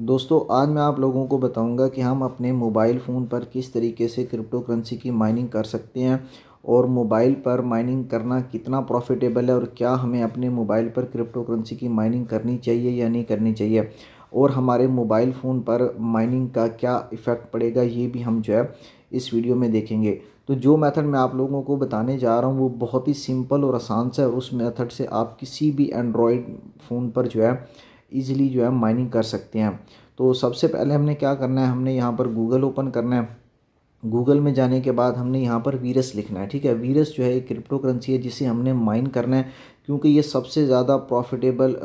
दोस्तों आज मैं आप लोगों को बताऊंगा कि हम अपने मोबाइल फ़ोन पर किस तरीके से क्रिप्टो करेंसी की माइनिंग कर सकते हैं और मोबाइल पर माइनिंग करना कितना प्रॉफिटेबल है और क्या हमें अपने मोबाइल पर क्रिप्टो करेंसी की माइनिंग करनी चाहिए या नहीं करनी चाहिए और हमारे मोबाइल फ़ोन पर माइनिंग का क्या इफ़ेक्ट पड़ेगा ये भी हम जो है इस वीडियो में देखेंगे तो जो मेथड मैं आप लोगों को बताने जा रहा हूँ वो बहुत ही सिंपल और आसान सा है उस मेथड से आप किसी भी एंड्रॉयड फ़ोन पर जो है ईज़िली जो है माइनिंग कर सकते हैं तो सबसे पहले हमने क्या करना है हमने यहाँ पर गूगल ओपन करना है गूगल में जाने के बाद हमने यहाँ पर वीरस लिखना है ठीक है वीरस जो है एक क्रिप्टो करेंसी है जिसे हमने माइन करना है क्योंकि ये सबसे ज़्यादा प्रॉफिटेबल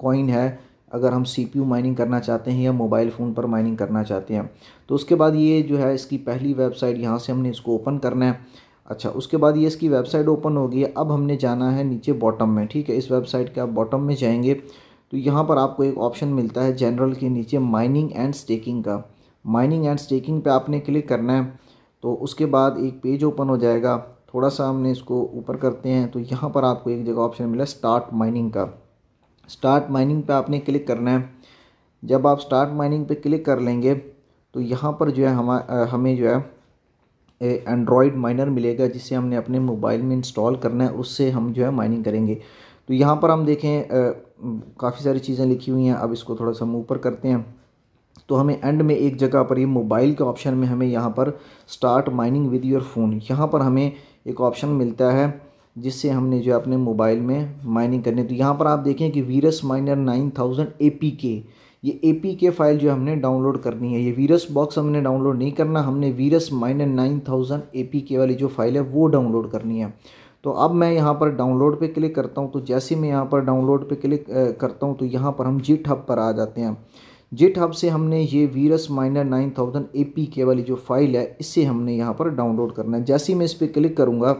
कॉइन है अगर हम सी माइनिंग करना चाहते हैं या मोबाइल फ़ोन पर माइनिंग करना चाहते हैं तो उसके बाद ये जो है इसकी पहली वेबसाइट यहाँ से हमने इसको ओपन करना है अच्छा उसके बाद ये इसकी वेबसाइट ओपन होगी अब हमने जाना है नीचे बॉटम में ठीक है इस वेबसाइट के आप बॉटम में जाएंगे तो यहाँ पर आपको एक ऑप्शन मिलता है जनरल के नीचे माइनिंग एंड स्टेकिंग का माइनिंग एंड स्टेकिंग पे आपने क्लिक करना है तो उसके बाद एक पेज ओपन हो जाएगा थोड़ा सा हमने इसको ऊपर करते हैं तो यहाँ पर आपको एक जगह ऑप्शन मिला स्टार्ट माइनिंग का स्टार्ट माइनिंग पे आपने क्लिक करना है जब आप स्टार्ट माइनिंग पे क्लिक कर लेंगे तो यहाँ पर जो है हम हमें जो है एंड्रॉयड माइनर मिलेगा जिसे हमने अपने मोबाइल में इंस्टॉल करना है उससे हम जो है माइनिंग करेंगे तो यहाँ पर हम देखें काफ़ी सारी चीज़ें लिखी हुई हैं अब इसको थोड़ा सा हम ऊपर करते हैं तो हमें एंड में एक जगह पर ये मोबाइल के ऑप्शन में हमें यहाँ पर start mining with your phone यहाँ पर हमें एक ऑप्शन मिलता है जिससे हमने जो अपने मोबाइल में माइनिंग करनी है तो यहाँ पर आप देखें कि Verus miner nine thousand A P K ये ए पी के फाइल जो हमने डाउनलोड करनी है ये वीरस बॉक्स हमने डाउनलोड नहीं करना हमने Verus miner nine thousand A P K वाली जो फाइल है वो डाउनलोड करनी है तो अब मैं यहाँ पर डाउनलोड पे क्लिक करता हूँ तो जैसे मैं यहाँ पर डाउनलोड पे क्लिक करता हूँ तो यहाँ पर हम जिट हब पर आ जाते हैं जिट हब से हमने ये Verus miner nine thousand A P K वाली जो फाइल है इसे हमने यहाँ पर डाउनलोड करना है जैसे ही मैं इस पर क्लिक करूँगा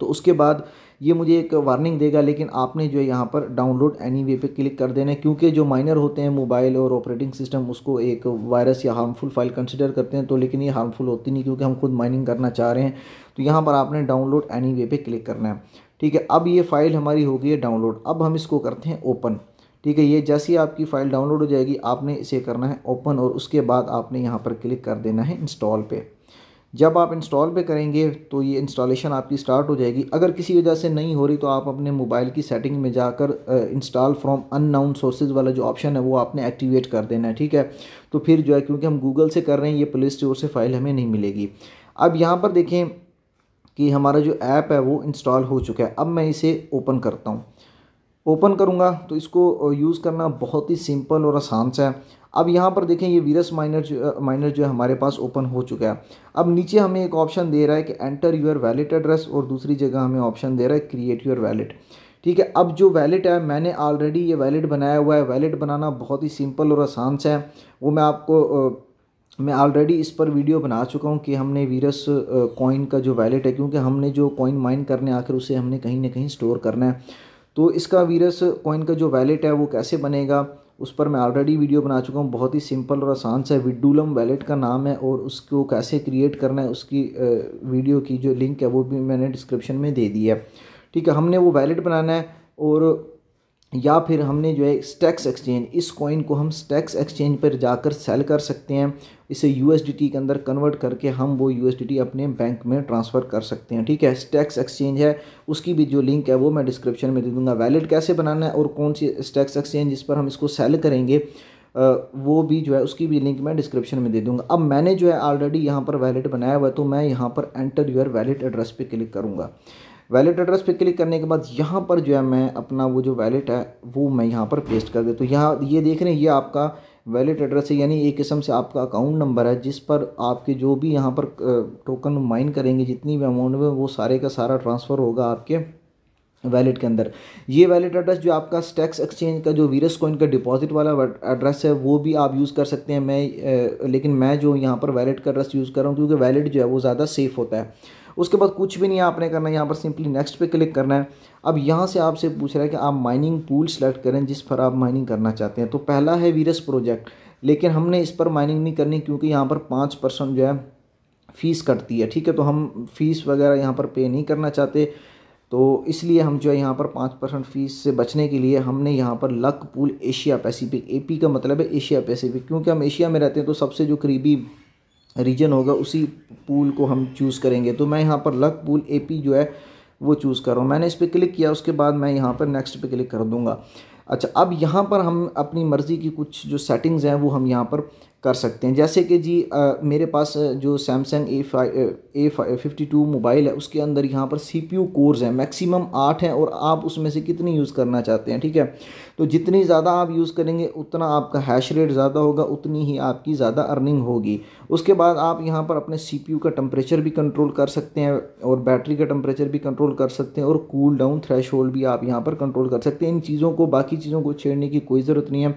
तो उसके बाद ये मुझे एक वार्निंग देगा लेकिन आपने जो है यहाँ पर डाउनलोड एनी वे पर क्लिक कर देना है क्योंकि जो माइनर होते हैं मोबाइल और ऑपरेटिंग सिस्टम उसको एक वायरस या हार्मफुल फाइल कंसिडर करते हैं तो लेकिन ये हार्मफुल होती नहीं क्योंकि हम खुद माइनिंग करना चाह रहे हैं तो यहाँ पर आपने डाउनलोड एनी वे पर क्लिक करना है ठीक है अब ये फ़ाइल हमारी हो गई है डाउनलोड अब हम इसको करते हैं ओपन ठीक है ये जैसे ही आपकी फ़ाइल डाउनलोड हो जाएगी आपने इसे करना है ओपन और उसके बाद आपने यहाँ पर क्लिक कर देना है इंस्टॉल पे जब आप इंस्टॉल पे करेंगे तो ये इंस्टॉलेशन आपकी स्टार्ट हो जाएगी अगर किसी वजह से नहीं हो रही तो आप अपने मोबाइल की सेटिंग में जाकर इंस्टॉल फ्रॉम अननाउन सोर्सेज वाला जो ऑप्शन है वो आपने एक्टिवेट कर देना है ठीक है तो फिर जो है क्योंकि हम गूगल से कर रहे हैं ये प्ले स्टोर से फ़ाइल हमें नहीं मिलेगी अब यहाँ पर देखें कि हमारा जो ऐप है वो इंस्टॉल हो चुका है अब मैं इसे ओपन करता हूँ ओपन करूँगा तो इसको यूज़ करना बहुत ही सिंपल और आसान सा है अब यहाँ पर देखें ये वीरस माइनर जो माइनर जो है हमारे पास ओपन हो चुका है अब नीचे हमें एक ऑप्शन दे रहा है कि एंटर यूर वैलिट एड्रेस और दूसरी जगह हमें ऑप्शन दे रहा है क्रिएट यूर वैलिट ठीक है अब जो वैलिट है मैंने ऑलरेडी ये वैलिट बनाया हुआ है वैलिट बनाना बहुत ही सिंपल और आसान सा है वो मैं आपको मैं ऑलरेडी इस पर वीडियो बना चुका हूँ कि हमने वीरस कॉइन का जो वैलेट है क्योंकि हमने जो कॉइन माइन करने आखिर उसे हमने कहीं ना कहीं स्टोर करना है तो इसका वीरस कॉइन का जो वैलेट है वो कैसे बनेगा उस पर मैं ऑलरेडी वीडियो बना चुका हूँ बहुत ही सिंपल और आसान सा विडुलम वैलेट का नाम है और उसको कैसे क्रिएट करना है उसकी वीडियो की जो लिंक है वो भी मैंने डिस्क्रिप्शन में दे दी है ठीक है हमने वो वैलेट बनाना है और या फिर हमने जो है स्टैक्स एक्सचेंज इस कॉइन को हम स्टैक्स एक्सचेंज पर जाकर सेल कर सकते हैं इसे यू के अंदर कन्वर्ट करके हम वो यू अपने बैंक में ट्रांसफ़र कर सकते हैं ठीक है स्टैक्स एक्सचेंज है उसकी भी जो लिंक है वो मैं डिस्क्रिप्शन में दे दूँगा वैलेट कैसे बनाना है और कौन सी स्टैक्स एक्सचेंज जिस पर हम इसको सेल करेंगे वो भी जो है उसकी भी लिंक मैं डिस्क्रिप्शन में दे दूँगा अब मैंने जो है ऑलरेडी यहाँ पर वैलेट बनाया हुआ है तो मैं यहाँ पर एंटर यूर वैलेट एड्रेस पर क्लिक करूँगा वैलेट एड्रेस पे क्लिक करने के बाद यहाँ पर जो है मैं अपना वो जो वैलेट है वो मैं यहाँ पर पेस्ट कर देता तो यहाँ ये देख रहे हैं ये आपका वैलेट एड्रेस है यानी एक किस्म से आपका अकाउंट नंबर है जिस पर आपके जो भी यहाँ पर टोकन माइन करेंगे जितनी भी अमाउंट में वो सारे का सारा ट्रांसफ़र होगा आपके वैलेट के अंदर ये वैलेट एड्रेस जो आपका स्टैक्स एक्सचेंज का जो वीरस कॉइन का डिपॉजिट वाला एड्रेस है वो भी आप यूज़ कर सकते हैं मैं लेकिन मैं जो यहाँ पर वैलेट का एड्रेस यूज़ कर रहा हूँ क्योंकि वैलेट जो है वो ज़्यादा सेफ़ होता है उसके बाद कुछ भी नहीं आपने करना है यहाँ पर सिंपली नेक्स्ट पे क्लिक करना है अब यहाँ से आपसे पूछ रहा है कि आप माइनिंग पूल सेलेक्ट करें जिस पर आप माइनिंग करना चाहते हैं तो पहला है वीरस प्रोजेक्ट लेकिन हमने इस पर माइनिंग नहीं करनी क्योंकि यहाँ पर पाँच परसेंट जो है फ़ीस कटती है ठीक है तो हम फ़ीस वगैरह यहाँ पर पे नहीं करना चाहते तो इसलिए हम जो है यहाँ पर पाँच परसेंट फ़ीस से बचने के लिए हमने यहाँ पर luck pool Asia Pacific AP का मतलब है एशिया पैसिफिक क्योंकि हम एशिया में रहते हैं तो सबसे जो करीबी रीजन होगा उसी पूल को हम चूज़ करेंगे तो मैं यहाँ पर लक पूल ए पी जो है वो चूज़ कर रहा हूँ मैंने इस पर क्लिक किया उसके बाद मैं यहाँ पर नेक्स्ट पे क्लिक कर दूँगा अच्छा अब यहाँ पर हम अपनी मर्ज़ी की कुछ जो सेटिंग्स हैं वो हम यहाँ पर कर सकते हैं जैसे कि जी आ, मेरे पास जो Samsung A five A fifty two mobile है उसके अंदर यहाँ पर सी पी यू कोर्स हैं मैक्सिमम आठ हैं और आप उसमें से कितनी यूज़ करना चाहते हैं ठीक है तो जितनी ज़्यादा आप यूज़ करेंगे उतना आपका हैश रेट ज़्यादा होगा उतनी ही आपकी ज़्यादा अर्निंग होगी उसके बाद आप यहाँ पर अपने सी पी यू का टम्परेचर भी कंट्रोल कर सकते हैं और बैटरी का टम्परेचर भी कंट्रोल कर सकते हैं और कूल डाउन थ्रेश भी आप यहाँ पर कंट्रोल कर सकते हैं इन चीज़ों को बाकी चीज़ों को छेड़ने की कोई ज़रूरत नहीं है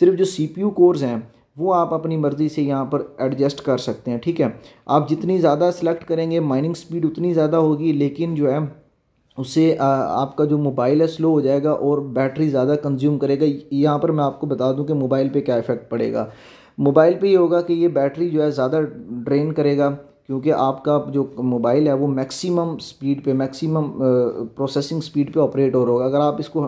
सिर्फ जो सी पी यू कोर्स हैं वो आप अपनी मर्ज़ी से यहाँ पर एडजस्ट कर सकते हैं ठीक है आप जितनी ज़्यादा सेलेक्ट करेंगे माइनिंग स्पीड उतनी ज़्यादा होगी लेकिन जो है उससे आपका जो मोबाइल है स्लो हो जाएगा और बैटरी ज़्यादा कंज्यूम करेगा यहाँ पर मैं आपको बता दूँ कि मोबाइल पे क्या इफ़ेक्ट पड़ेगा मोबाइल पे ये होगा कि ये बैटरी जो है ज़्यादा ड्रेन करेगा क्योंकि आपका जो मोबाइल है वो मैक्सिमम स्पीड पे मैक्सिमम प्रोसेसिंग स्पीड पे ऑपरेट हो रहा होगा अगर आप इसको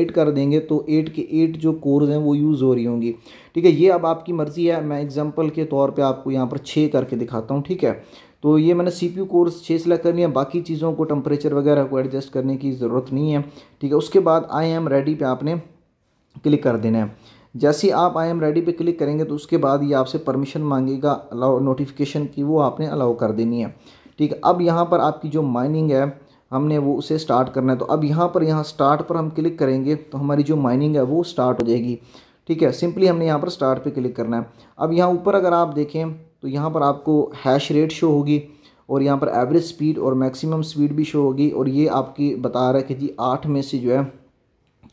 एट कर देंगे तो एट के एट जो कोर्स हैं वो यूज़ हो रही होंगी ठीक है ये अब आपकी मर्ज़ी है मैं एग्जांपल के तौर पे आपको यहाँ पर छः करके दिखाता हूँ ठीक है तो ये मैंने सी पी कोर्स छः सेलेक्ट करनी है बाकी चीज़ों को टम्परेचर वगैरह को एडजस्ट करने की ज़रूरत नहीं है ठीक है उसके बाद आई एम रेडी पर आपने क्लिक कर देना है जैसे आप आई एम रेडी पे क्लिक करेंगे तो उसके बाद ये आपसे परमिशन मांगेगा अलाउ नोटिफिकेशन की वो आपने अलाउ कर देनी है ठीक है अब यहाँ पर आपकी जो माइनिंग है हमने वो उसे स्टार्ट करना है तो अब यहाँ पर यहाँ स्टार्ट पर हम क्लिक करेंगे तो हमारी जो माइनिंग है वो स्टार्ट हो जाएगी ठीक है सिंपली हमने यहाँ पर स्टार्ट पे क्लिक करना है अब यहाँ ऊपर अगर आप देखें तो यहाँ पर आपको हैश रेट शो होगी और यहाँ पर एवरेज स्पीड और मैक्सिमम स्पीड भी शो होगी और ये आपकी बता रहा है कि जी आठ में से जो है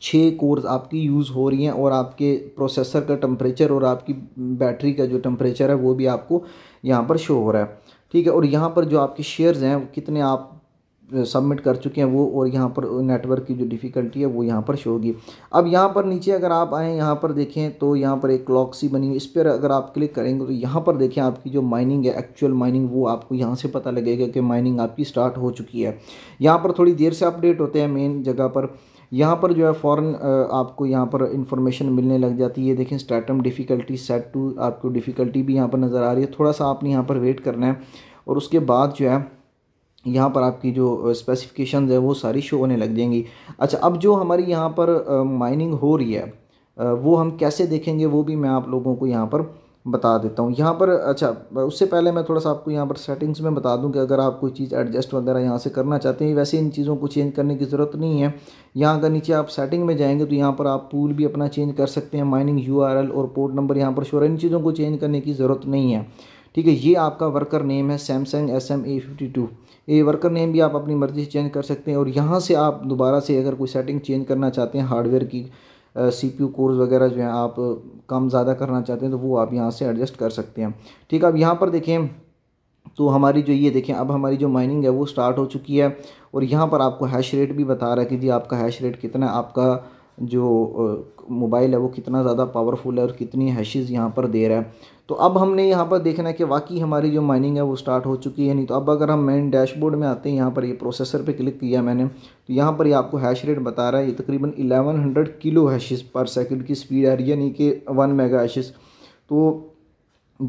छः कोर्स आपकी यूज़ हो रही हैं और आपके प्रोसेसर का टम्परेचर और आपकी बैटरी का जो टम्परेचर है वो भी आपको यहाँ पर शो हो रहा है ठीक है और यहाँ पर जो आपके शेयर्स हैं कितने आप सबमिट कर चुके हैं वो और यहाँ पर नेटवर्क की जो डिफ़िकल्टी है वो यहाँ पर शो होगी अब यहाँ पर नीचे अगर आप आएँ यहाँ पर देखें तो यहाँ पर एक क्लॉक सी बनी हुई इस पर अगर आप क्लिक करेंगे तो यहाँ पर देखें आपकी जो माइनिंग है एक्चुअल माइनिंग वो आपको यहाँ से पता लगेगा कि माइनिंग आपकी स्टार्ट हो चुकी है यहाँ पर थोड़ी देर से अपडेट होते हैं मेन जगह पर यहाँ पर जो है फ़ौरन आपको यहाँ पर इंफॉर्मेशन मिलने लग जाती है देखें स्टार्टम डिफ़िकल्टी सेट टू आपको डिफ़िकल्टी भी यहाँ पर नज़र आ रही है थोड़ा सा आपने यहाँ पर वेट करना है और उसके बाद जो है यहाँ पर आपकी जो स्पेसिफिकेशन है वो सारी शो होने लग जाएंगी अच्छा अब जो हमारी यहाँ पर माइनिंग हो रही है वो हम कैसे देखेंगे वो भी मैं आप लोगों को यहाँ पर बता देता हूँ यहाँ पर अच्छा उससे पहले मैं थोड़ा सा आपको यहाँ पर सेटिंग्स में बता दूँ कि अगर आप कोई चीज़ एडजस्ट वगैरह यहाँ से करना चाहते हैं वैसे इन चीज़ों को चेंज करने की ज़रूरत नहीं है यहाँ अगर नीचे आप सेटिंग में जाएंगे तो यहाँ पर आप पूल भी अपना चेंज कर सकते हैं माइनिंग यू और पोर्ट नंबर यहाँ पर शोर इन चीज़ों को चेंज करने की ज़रूरत नहीं है ठीक है ये आपका वर्कर नेम है Samsung S M A fifty two ये वर्कर नेम भी आप अपनी मर्ज़ी से चेंज कर सकते हैं और यहाँ से आप दोबारा से अगर कोई सेटिंग चेंज करना चाहते हैं हार्डवेयर की सी पी यू कोर्स वगैरह जो है आप कम ज़्यादा करना चाहते हैं तो वो आप यहाँ से एडजस्ट कर सकते हैं ठीक है अब यहाँ पर देखें तो हमारी जो ये देखें अब हमारी जो माइनिंग है वो स्टार्ट हो चुकी है और यहाँ पर आपको हैश रेट भी बता रहा है कि जी आपका हैश रेट कितना है आपका जो मोबाइल है वो कितना ज़्यादा पावरफुल है और कितनी हैशेज़ यहाँ पर दे रहा है तो अब हमने यहाँ पर देखना है कि वाकई हमारी जो माइनिंग है वो स्टार्ट हो चुकी है नहीं तो अब अगर हम मेन डैशबोर्ड में आते हैं यहाँ पर ये यह प्रोसेसर पे क्लिक किया मैंने तो यहाँ पर ये यह आपको हैश रेट बता रहा है ये तकरीबन 1100 किलो हैशेस पर सेकंड की स्पीड है यानी कि वन मेगा हैशेस तो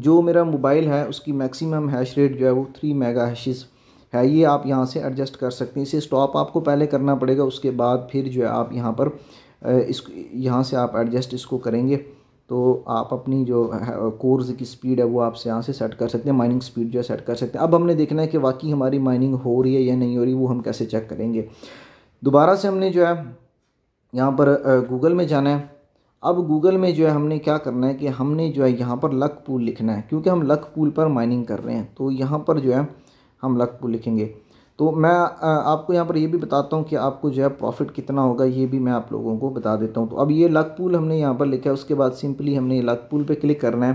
जो मेरा मोबाइल है उसकी मैक्मम हैश रेट जो है वो थ्री मेगा हैशेस है ये आप यहाँ से एडजस्ट कर सकते हैं इसे स्टॉप आपको पहले करना पड़ेगा उसके बाद फिर जो है आप यहाँ पर इस यहाँ से आप एडजस्ट इसको करेंगे तो आप अपनी जो कोर्स की स्पीड है वो आप से यहाँ से सेट कर सकते हैं माइनिंग स्पीड जो है सेट कर सकते हैं अब हमने देखना है कि वाकई हमारी माइनिंग हो रही है या नहीं हो रही वो हम कैसे चेक करेंगे दोबारा से हमने जो है यहाँ पर गूगल में जाना है अब गूगल में जो है हमने क्या करना है कि हमने जो है यहाँ पर लक पूल लिखना है क्योंकि हम लक पूल पर माइनिंग कर रहे हैं तो यहाँ पर जो है हम लक पूल लिखेंगे तो मैं आपको यहाँ पर ये भी बताता हूँ कि आपको जो है प्रॉफिट कितना होगा ये भी मैं आप लोगों को बता देता हूँ तो अब ये लक पूल हमने यहाँ पर लिखा है उसके बाद सिंपली हमने ये लक पूल पे क्लिक करना है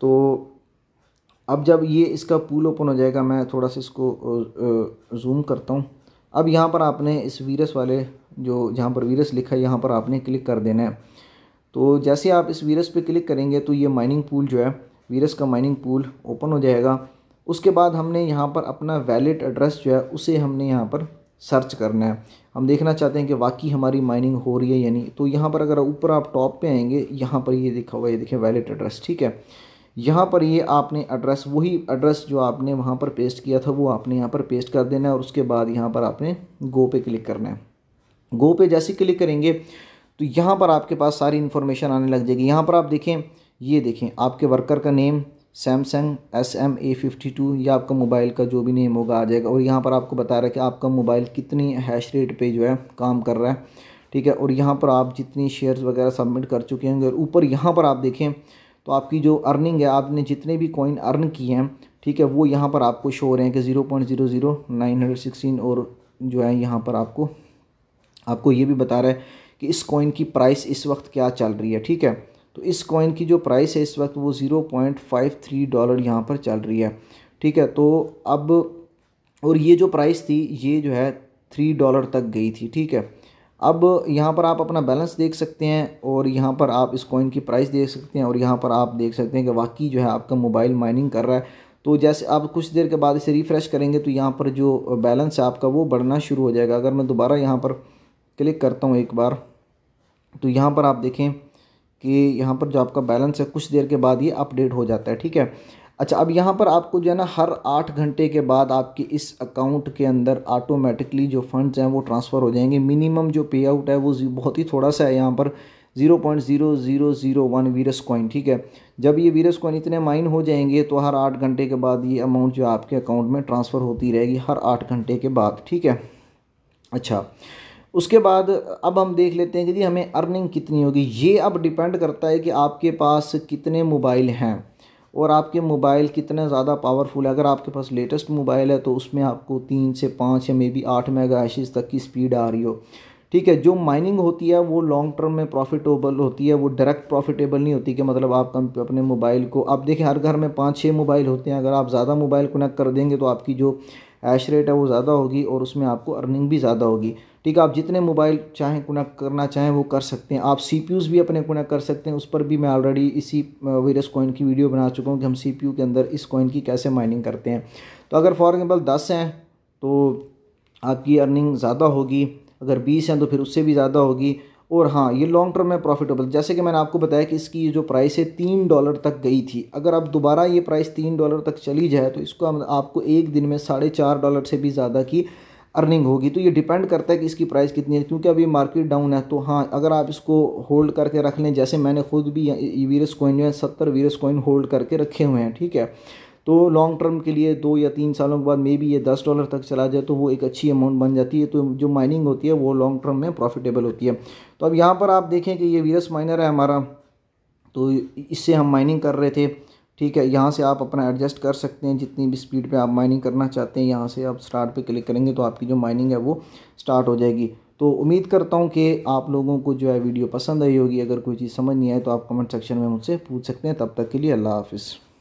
तो अब जब ये इसका पूल ओपन हो जाएगा मैं थोड़ा सा इसको जूम करता हूँ अब यहाँ पर आपने इस वीरस वाले जो जहाँ पर वीरस लिखा है यहाँ पर आपने क्लिक कर देना है तो जैसे आप इस वीरस पर क्लिक करेंगे तो ये माइनिंग पूल जो है वीरस का माइनिंग पूल ओपन हो जाएगा उसके बाद हमने यहाँ पर अपना वैलिड एड्रेस जो है उसे हमने यहाँ पर सर्च करना है हम देखना चाहते हैं कि वाकई हमारी माइनिंग हो रही है या नहीं तो यहाँ पर अगर ऊपर आप टॉप पे आएंगे यहाँ पर ये देखा हुआ ये देखें वैलिड एड्रेस ठीक है यहाँ पर ये आपने एड्रेस वही एड्रेस जो आपने वहाँ पर पेस्ट किया था वो आपने यहाँ पर पेस्ट कर देना है और उसके बाद यहाँ पर आपने गो पे क्लिक करना है गो पे जैसे क्लिक करेंगे तो यहाँ पर आपके पास सारी इन्फॉर्मेशन आने लग जाएगी यहाँ पर आप देखें ये देखें आपके वर्कर का name Samsung S M A fifty two या आपका मोबाइल का जो भी नेम होगा आ जाएगा और यहाँ पर आपको बता रहा है कि आपका मोबाइल कितनी हैश रेट पे जो है काम कर रहा है ठीक है और यहाँ पर आप जितनी शेयर्स वगैरह सबमिट कर चुके हैं और ऊपर यहाँ पर आप देखें तो आपकी जो अर्निंग है आपने जितने भी कॉइन अर्न किए हैं ठीक है वो यहाँ पर आपको शो हो रहे हैं कि zero point zero zero nine hundred sixteen और जो है यहाँ पर आपको आपको ये भी बता रहा है कि इस कॉइन की प्राइस इस वक्त क्या चल रही है ठीक है तो इस कॉइन की जो प्राइस है इस वक्त वो zero point five three dollar यहाँ पर चल रही है ठीक है तो अब और ये जो प्राइस थी ये जो है थ्री डॉलर तक गई थी ठीक है अब यहाँ पर आप अपना बैलेंस देख सकते हैं और यहाँ पर आप इस कॉइन की प्राइस देख सकते हैं और यहाँ पर आप देख सकते हैं कि वाकई जो है आपका मोबाइल माइनिंग कर रहा है तो जैसे आप कुछ देर के बाद इसे रिफ़्रेश करेंगे तो यहाँ पर जो बैलेंस है आपका वो बढ़ना शुरू हो जाएगा अगर मैं दोबारा यहाँ पर क्लिक करता हूँ एक बार तो यहाँ पर आप देखें कि यहाँ पर जो आपका बैलेंस है कुछ देर के बाद ये अपडेट हो जाता है ठीक है अच्छा अब यहाँ पर आपको जो है ना हर आठ घंटे के बाद आपके इस अकाउंट के अंदर ऑटोमेटिकली जो फंड्स हैं वो ट्रांसफ़र हो जाएंगे मिनिमम जो पे आउट है वो बहुत ही थोड़ा सा है यहाँ पर zero point zero zero zero one Verus coin ठीक है जब ये वीरस कॉइन इतने माइन हो जाएंगे तो हर आठ घंटे के बाद ये अमाउंट जो आपके अकाउंट में ट्रांसफ़र होती रहेगी हर आठ घंटे के बाद ठीक है अच्छा उसके बाद अब हम देख लेते हैं कि जी हमें अर्निंग कितनी होगी ये अब डिपेंड करता है कि आपके पास कितने मोबाइल हैं और आपके मोबाइल कितने ज़्यादा पावरफुल है अगर आपके पास लेटेस्ट मोबाइल है तो उसमें आपको तीन से पाँच या मे बी आठ मेगा तक की स्पीड आ रही हो ठीक है जो माइनिंग होती है वो लॉन्ग टर्म में प्रॉफिटेबल होती है वो डायरेक्ट प्रॉफिटेबल नहीं होती कि मतलब आप अपने मोबाइल को आप देखें हर घर में पाँच छः मोबाइल होते हैं अगर आप ज़्यादा मोबाइल कनेक्ट कर देंगे तो आपकी जो एश रेट है वो ज़्यादा होगी और उसमें आपको अर्निंग भी ज़्यादा होगी ठीक है आप जितने मोबाइल चाहें कनेक्ट करना चाहें वो कर सकते हैं आप सी भी अपने कनेक्ट कर सकते हैं उस पर भी मैं ऑलरेडी इसी वीरस कॉइन की वीडियो बना चुका हूँ कि हम सी के अंदर इस कॉइन की कैसे माइनिंग करते हैं तो अगर फॉर एग्ज़ाम्पल दस हैं तो आपकी अर्निंग ज़्यादा होगी अगर बीस हैं तो फिर उससे भी ज़्यादा होगी और हाँ ये लॉन्ग टर्म में प्रॉफिटेबल जैसे कि मैंने आपको बताया कि इसकी जो प्राइस है तीन डॉलर तक गई थी अगर आप दोबारा ये प्राइस तीन डॉलर तक चली जाए तो इसको हम आपको एक दिन में साढ़े चार डॉलर से भी ज़्यादा की अर्निंग होगी तो ये डिपेंड करता है कि इसकी प्राइस कितनी है क्योंकि अभी मार्केट डाउन है तो हाँ अगर आप इसको होल्ड करके रख लें जैसे मैंने खुद भी वीरस कॉइन जो है सत्तर वीरस कॉइन होल्ड करके रखे हुए हैं ठीक है तो लॉन्ग टर्म के लिए दो या तीन सालों के बाद मे बी ये दस डॉलर तक चला जाए तो वो एक अच्छी अमाउंट बन जाती है तो जो माइनिंग होती है वो लॉन्ग टर्म में प्रॉफिटेबल होती है तो अब यहाँ पर आप देखें कि ये वीरस माइनर है हमारा तो इससे हम माइनिंग कर रहे थे ठीक है यहाँ से आप अपना एडजस्ट कर सकते हैं जितनी भी स्पीड पे आप माइनिंग करना चाहते हैं यहाँ से आप स्टार्ट पे क्लिक करेंगे तो आपकी जो माइनिंग है वो स्टार्ट हो जाएगी तो उम्मीद करता हूँ कि आप लोगों को जो है वीडियो पसंद आई होगी अगर कोई चीज़ समझ नहीं आए तो आप कमेंट सेक्शन में मुझसे पूछ सकते हैं तब तक के लिए अल्लाह हाफिज़